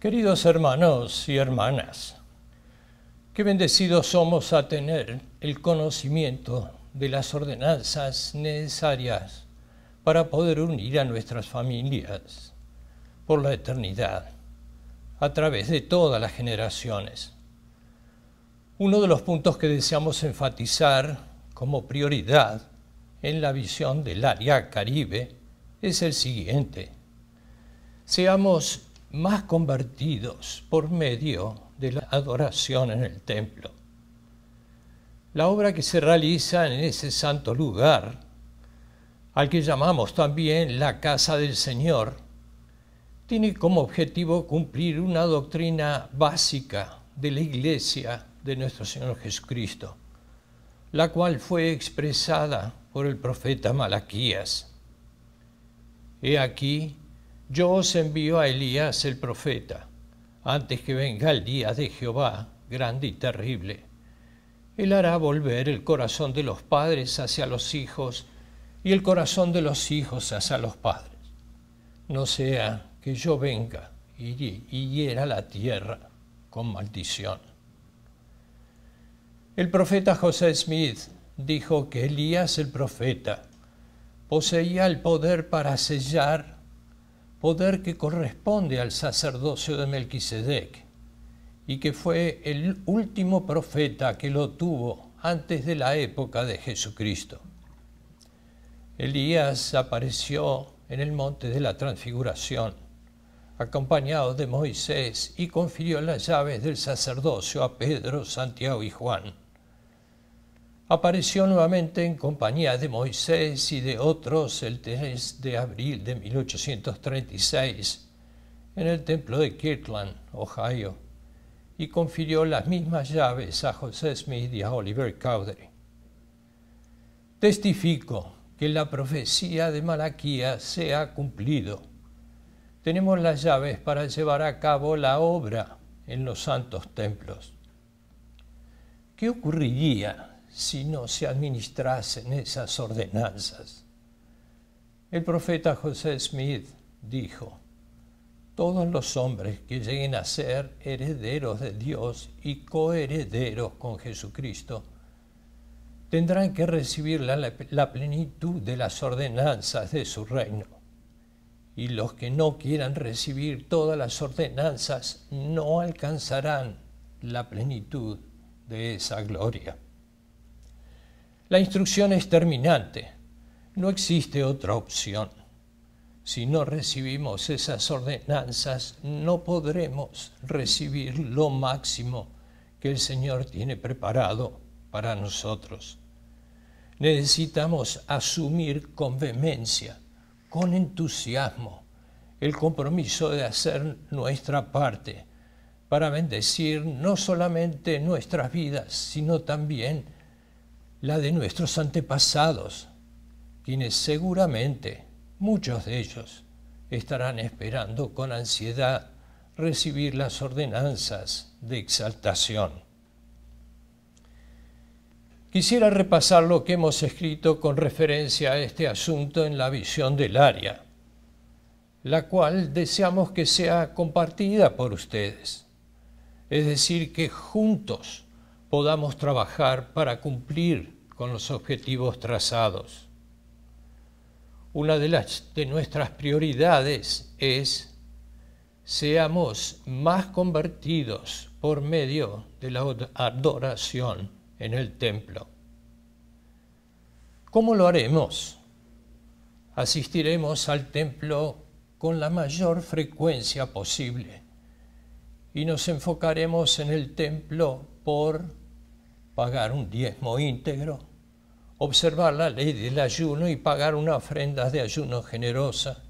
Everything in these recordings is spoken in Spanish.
Queridos hermanos y hermanas, qué bendecidos somos a tener el conocimiento de las ordenanzas necesarias para poder unir a nuestras familias por la eternidad, a través de todas las generaciones. Uno de los puntos que deseamos enfatizar como prioridad en la visión del área caribe es el siguiente. Seamos más convertidos por medio de la adoración en el templo. La obra que se realiza en ese santo lugar, al que llamamos también la casa del Señor, tiene como objetivo cumplir una doctrina básica de la iglesia de nuestro Señor Jesucristo, la cual fue expresada por el profeta Malaquías. He aquí yo os envío a Elías el profeta, antes que venga el día de Jehová, grande y terrible. Él hará volver el corazón de los padres hacia los hijos y el corazón de los hijos hacia los padres. No sea que yo venga y, hiera la tierra con maldición. El profeta José Smith dijo que Elías el profeta poseía el poder para sellar poder que corresponde al sacerdocio de Melquisedec y que fue el último profeta que lo tuvo antes de la época de Jesucristo. Elías apareció en el monte de la transfiguración, acompañado de Moisés, y confirió las llaves del sacerdocio a Pedro, Santiago y Juan apareció nuevamente en compañía de Moisés y de otros el 3 de abril de 1836 en el templo de Kirtland, Ohio, y confirió las mismas llaves a José Smith y a Oliver Cowdery. Testifico que la profecía de Malaquía se ha cumplido. Tenemos las llaves para llevar a cabo la obra en los santos templos. ¿Qué ocurriría si no se administrasen esas ordenanzas. El profeta José Smith dijo, todos los hombres que lleguen a ser herederos de Dios y coherederos con Jesucristo, tendrán que recibir la, la, plenitud de las ordenanzas de su reino. Y los que no quieran recibir todas las ordenanzas no alcanzarán la plenitud de esa gloria. La instrucción es terminante. No existe otra opción. Si no recibimos esas ordenanzas, no podremos recibir lo máximo que el Señor tiene preparado para nosotros. Necesitamos asumir con vehemencia, con entusiasmo, el compromiso de hacer nuestra parte para bendecir no solamente nuestras vidas, sino también la de nuestros antepasados, quienes seguramente, muchos de ellos, estarán esperando con ansiedad recibir las ordenanzas de exaltación. Quisiera repasar lo que hemos escrito con referencia a este asunto en la visión del área, la cual deseamos que sea compartida por ustedes, es decir, que juntos podamos trabajar para cumplir con los objetivos trazados. Una de, las, de nuestras prioridades es seamos más convertidos por medio de la adoración en el templo. ¿Cómo lo haremos? Asistiremos al templo con la mayor frecuencia posible y nos enfocaremos en el templo por pagar un diezmo íntegro, observar la ley del ayuno y pagar una ofrenda de ayuno generosa.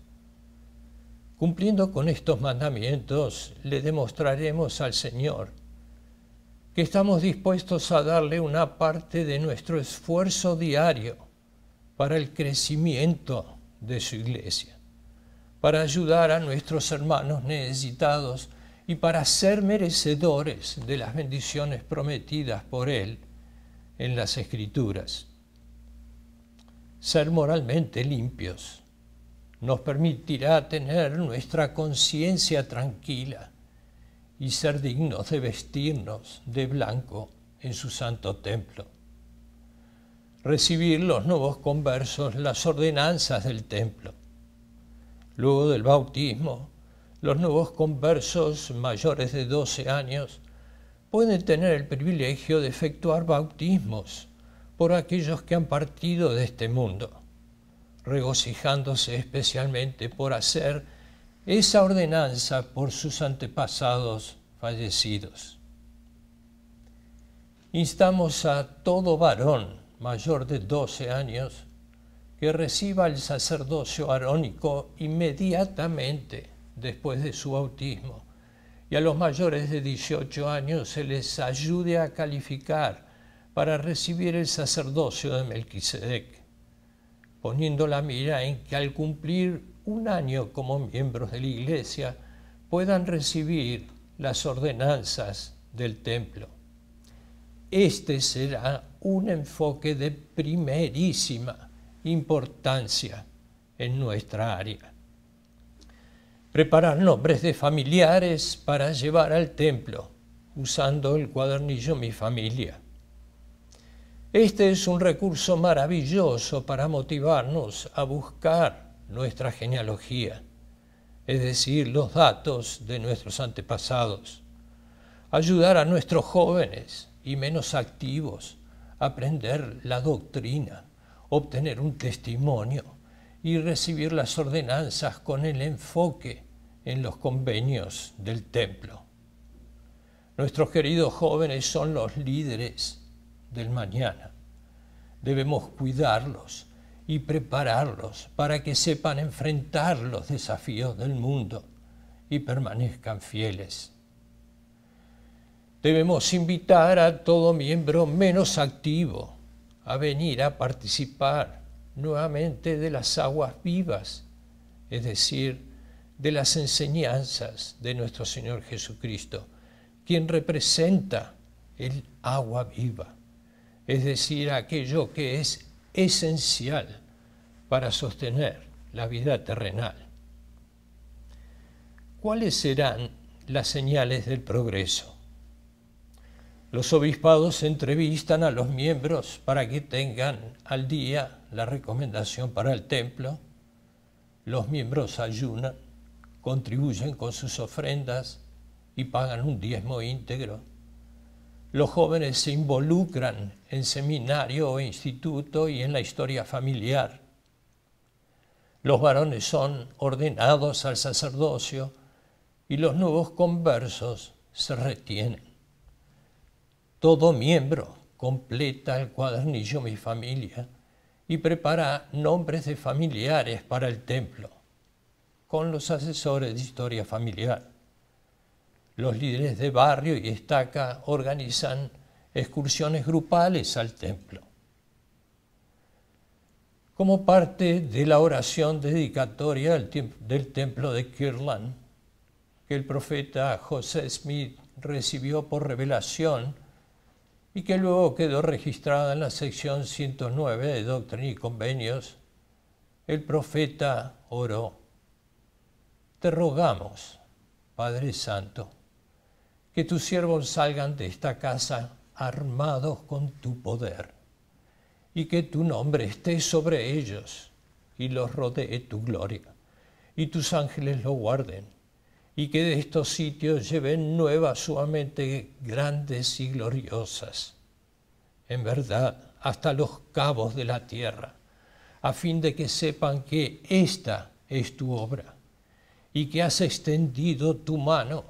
Cumpliendo con estos mandamientos, le demostraremos al Señor que estamos dispuestos a darle una parte de nuestro esfuerzo diario para el crecimiento de su iglesia, para ayudar a nuestros hermanos necesitados y para ser merecedores de las bendiciones prometidas por Él en las Escrituras. Ser moralmente limpios nos permitirá tener nuestra conciencia tranquila y ser dignos de vestirnos de blanco en su santo templo. Recibir los nuevos conversos las ordenanzas del templo. Luego del bautismo, los nuevos conversos mayores de 12 años pueden tener el privilegio de efectuar bautismos por aquellos que han partido de este mundo, regocijándose especialmente por hacer esa ordenanza por sus antepasados fallecidos. Instamos a todo varón mayor de 12 años que reciba el sacerdocio arónico inmediatamente después de su autismo, y a los mayores de 18 años se les ayude a calificar para recibir el sacerdocio de Melquisedec, poniendo la mira en que al cumplir un año como miembros de la Iglesia puedan recibir las ordenanzas del templo. Este será un enfoque de primerísima importancia en nuestra área. Preparar nombres de familiares para llevar al templo, usando el cuadernillo Mi familia. Este es un recurso maravilloso para motivarnos a buscar nuestra genealogía, es decir, los datos de nuestros antepasados. Ayudar a nuestros jóvenes y menos activos a aprender la doctrina, obtener un testimonio y recibir las ordenanzas con el enfoque en los convenios del templo. Nuestros queridos jóvenes son los líderes del mañana. Debemos cuidarlos y prepararlos para que sepan enfrentar los desafíos del mundo y permanezcan fieles. Debemos invitar a todo miembro menos activo a venir a participar nuevamente de las aguas vivas, es decir, de las enseñanzas de nuestro Señor Jesucristo, quien representa el agua viva, es decir, aquello que es esencial para sostener la vida terrenal. ¿Cuáles serán las señales del progreso? Los obispados entrevistan a los miembros para que tengan al día la recomendación para el templo. Los miembros ayunan, contribuyen con sus ofrendas y pagan un diezmo íntegro. Los jóvenes se involucran en seminario o instituto y en la historia familiar. Los varones son ordenados al sacerdocio y los nuevos conversos se retienen. Todo miembro completa el cuadernillo Mi familia y prepara nombres de familiares para el templo, con los asesores de historia familiar. Los líderes de barrio y estaca organizan excursiones grupales al templo. Como parte de la oración dedicatoria del templo de Kirland, que el profeta José Smith recibió por revelación y que luego quedó registrada en la sección 109 de Doctrina y Convenios, el profeta oró, te rogamos, Padre Santo, que tus siervos salgan de esta casa armados con tu poder, y que tu nombre esté sobre ellos, y los rodee tu gloria, y tus ángeles lo guarden y que de estos sitios lleven nuevas sumamente grandes y gloriosas, en verdad, hasta los cabos de la tierra, a fin de que sepan que esta es tu obra y que has extendido tu mano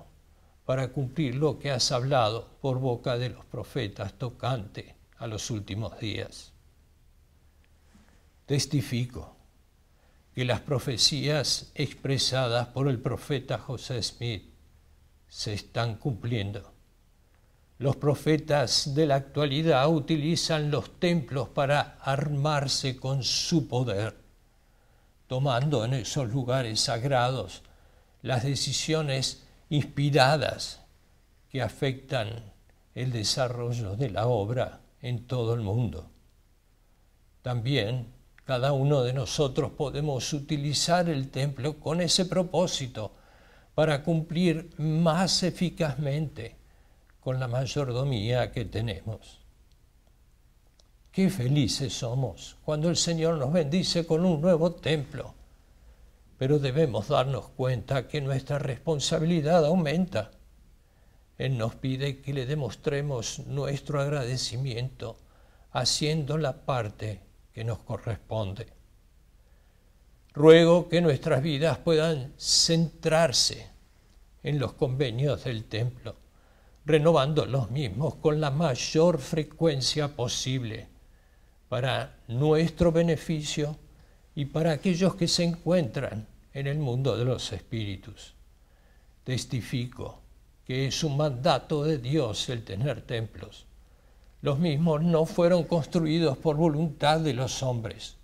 para cumplir lo que has hablado por boca de los profetas tocante a los últimos días. Testifico que las profecías expresadas por el profeta José Smith se están cumpliendo. Los profetas de la actualidad utilizan los templos para armarse con su poder, tomando en esos lugares sagrados las decisiones inspiradas que afectan el desarrollo de la obra en todo el mundo. También cada uno de nosotros podemos utilizar el templo con ese propósito para cumplir más eficazmente con la mayordomía que tenemos. Qué felices somos cuando el Señor nos bendice con un nuevo templo, pero debemos darnos cuenta que nuestra responsabilidad aumenta. Él nos pide que le demostremos nuestro agradecimiento haciendo la parte nos corresponde. Ruego que nuestras vidas puedan centrarse en los convenios del templo, renovando los mismos con la mayor frecuencia posible para nuestro beneficio y para aquellos que se encuentran en el mundo de los espíritus. Testifico que es un mandato de Dios el tener templos los mismos no fueron construidos por voluntad de los hombres.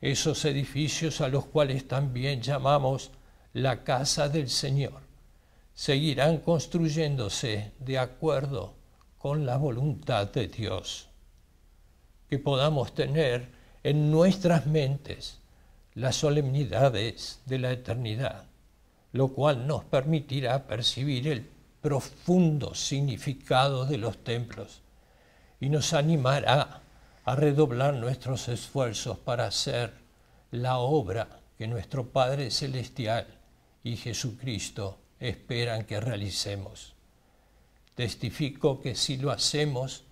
Esos edificios a los cuales también llamamos la casa del Señor seguirán construyéndose de acuerdo con la voluntad de Dios. Que podamos tener en nuestras mentes las solemnidades de la eternidad, lo cual nos permitirá percibir el profundo significado de los templos y nos animará a redoblar nuestros esfuerzos para hacer la obra que nuestro Padre Celestial y Jesucristo esperan que realicemos. Testifico que si lo hacemos,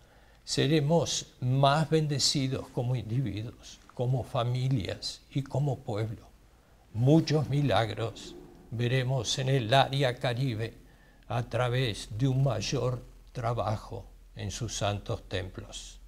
seremos más bendecidos como individuos, como familias y como pueblo. Muchos milagros veremos en el área caribe a través de un mayor trabajo en sus santos templos.